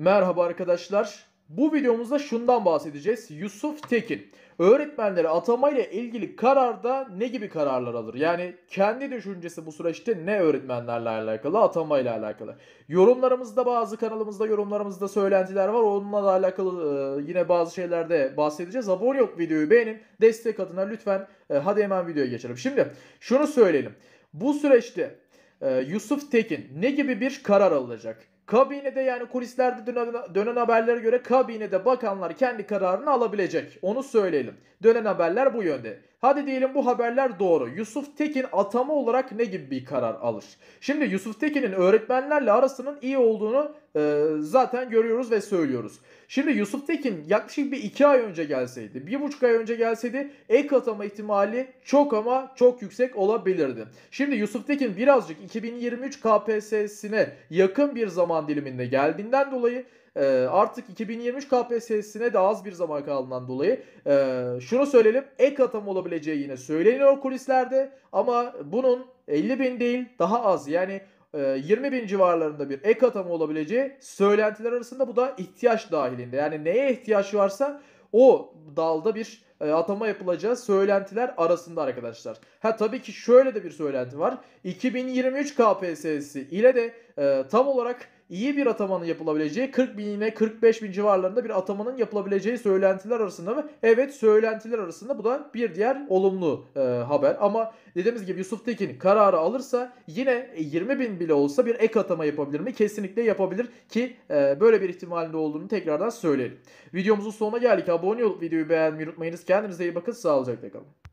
Merhaba arkadaşlar. Bu videomuzda şundan bahsedeceğiz. Yusuf Tekin öğretmenlere atamayla ilgili kararda ne gibi kararlar alır? Yani kendi düşüncesi bu süreçte ne öğretmenlerle alakalı, atamayla alakalı. Yorumlarımızda bazı kanalımızda yorumlarımızda söylentiler var. Onunla da alakalı e, yine bazı şeylerde bahsedeceğiz. Abone olup videoyu beğenin. Destek adına lütfen e, hadi hemen videoya geçelim. Şimdi şunu söyleyelim. Bu süreçte e, Yusuf Tekin ne gibi bir karar alacak? Kabinede yani kulislerde dönen, dönen haberlere göre kabinede bakanlar kendi kararını alabilecek. Onu söyleyelim. Dönen haberler bu yönde. Hadi diyelim bu haberler doğru. Yusuf Tekin atama olarak ne gibi bir karar alır? Şimdi Yusuf Tekin'in öğretmenlerle arasının iyi olduğunu e, zaten görüyoruz ve söylüyoruz. Şimdi Yusuf Tekin yaklaşık bir iki ay önce gelseydi, bir buçuk ay önce gelseydi ek atama ihtimali çok ama çok yüksek olabilirdi. Şimdi Yusuf Tekin birazcık 2023 KPSS'ine yakın bir zaman diliminde geldiğinden dolayı e, artık 2023 KPS'sine de az bir zaman kaldığından dolayı e, şunu söyleyelim ek atam olabileceği yine söyleniyor kulislerde ama bunun 50 bin değil daha az yani 20 ee, bin civarlarında bir ek atama olabileceği söylentiler arasında bu da ihtiyaç dahilinde. Yani neye ihtiyaç varsa o dalda bir atama yapılacağı söylentiler arasında arkadaşlar. Ha tabii ki şöyle de bir söylenti var. 2023 KPSS'i ile de tam olarak iyi bir atamanın yapılabileceği 40 bin ile 45 bin civarlarında bir atamanın yapılabileceği söylentiler arasında mı? Evet söylentiler arasında bu da bir diğer olumlu e, haber. Ama dediğimiz gibi Yusuf Tekin kararı alırsa yine 20 e, bin bile olsa bir ek atama yapabilir mi? Kesinlikle yapabilir ki e, böyle bir ihtimalinde olduğunu tekrardan söyleyelim. Videomuzun sonuna geldik. Abone olup videoyu beğenmeyi unutmayınız. Kendinize iyi bakın. Sağlıcakla kalın.